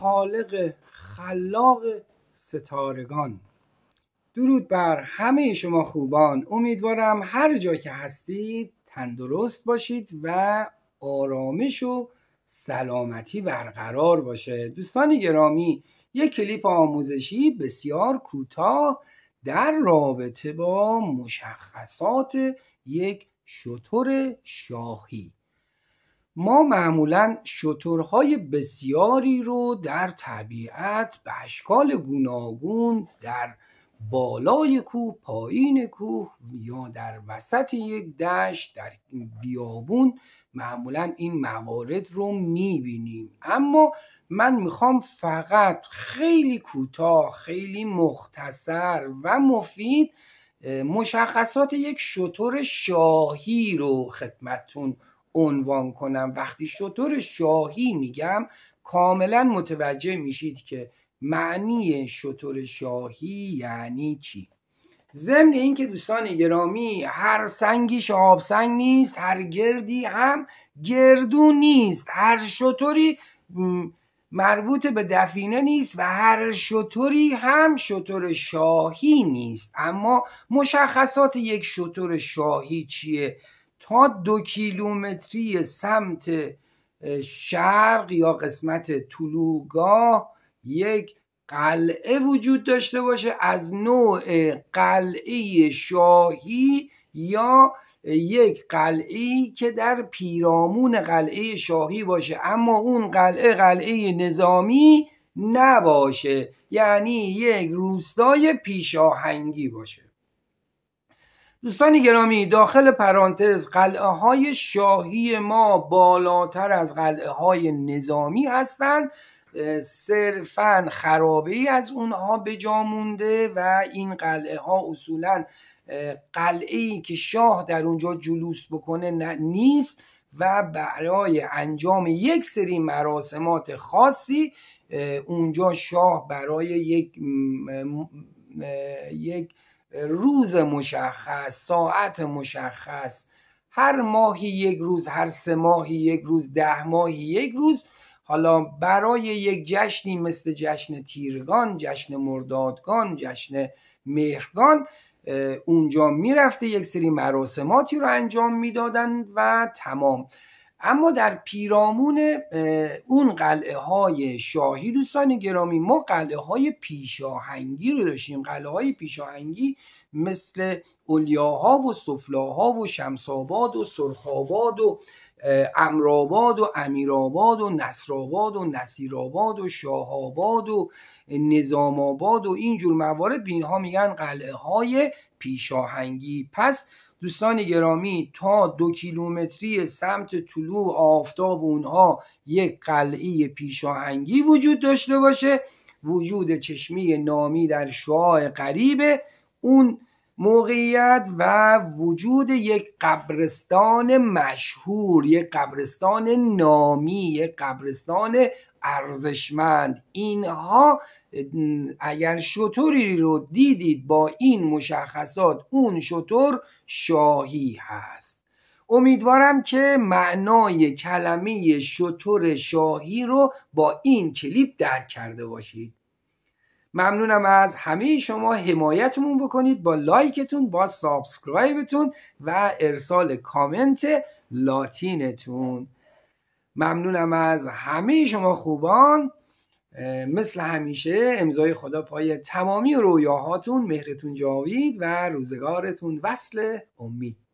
خالق خلاق ستارگان درود بر همه شما خوبان امیدوارم هر جا که هستید تندرست باشید و آرامش و سلامتی برقرار باشه دوستان گرامی یک کلیپ آموزشی بسیار کوتاه در رابطه با مشخصات یک شطور شاهی ما معمولا شترهای بسیاری رو در طبیعت به اشکال گوناگون در بالای کوه پایین کوه یا در وسط یک دشت در بیابون معمولا این موارد رو میبینیم اما من میخوام فقط خیلی کوتاه خیلی مختصر و مفید مشخصات یک شطور شاهی رو خدمتون عنوان کنم وقتی شطور شاهی میگم کاملا متوجه میشید که معنی شطور شاهی یعنی چی ضمن اینکه دوستان گرامی هر سنگی آب سنگ نیست هر گردی هم گردو نیست هر شطوری مربوط به دفینه نیست و هر شطوری هم شطور شاهی نیست اما مشخصات یک شطور شاهی چیه تا دو کیلومتری سمت شرق یا قسمت طلوگاه یک قلعه وجود داشته باشه از نوع قلعه شاهی یا یک قلعه که در پیرامون قلعه شاهی باشه اما اون قلعه قلعه نظامی نباشه یعنی یک روستای پیشاهنگی باشه دوستان گرامی داخل پرانتز قلعه های شاهی ما بالاتر از قلعه های نظامی هستند صرفا خرابه ای از اونها به جا مونده و این قلعه ها اصولا قلعه ای که شاه در اونجا جلوس بکنه نیست و برای انجام یک سری مراسمات خاصی اونجا شاه برای یک یک روز مشخص ساعت مشخص هر ماهی یک روز هر سه ماهی یک روز ده ماهی یک روز حالا برای یک جشنی مثل جشن تیرگان جشن مردادگان جشن مهرگان اونجا میرفته یک سری مراسماتی رو انجام میدادند و تمام اما در پیرامون اون قلعه های شاهی دوستان گرامی ما قلعه های پیشاهنگی رو داشتیم قلعه های پیشاهنگی مثل اولیاها و سفلاها و شمساباد و سرخاباد و امراباد و امیراباد و نصراباد و نصیراباد و شاهاباد و نظاماباد آباد و اینجور موارد به اینها میگن قلعه های پیشاهنگی پس دوستان گرامی تا دو کیلومتری سمت طلوع آفتاب اونها یک قلعه پیشاهنگی وجود داشته باشه وجود چشمی نامی در شعاع قریبه اون موقعیت و وجود یک قبرستان مشهور یک قبرستان نامی یک قبرستان ارزشمند اینها اگر شطوری رو دیدید با این مشخصات اون شطور شاهی هست امیدوارم که معنای کلمه شطور شاهی رو با این کلیپ درک کرده باشید ممنونم از همه شما حمایتمون بکنید با لایکتون با سابسکرایبتون و ارسال کامنت لاتینتون ممنونم از همه شما خوبان مثل همیشه امضای خدا پای تمامی رویاهاتون مهرتون جاوید و روزگارتون وصل امید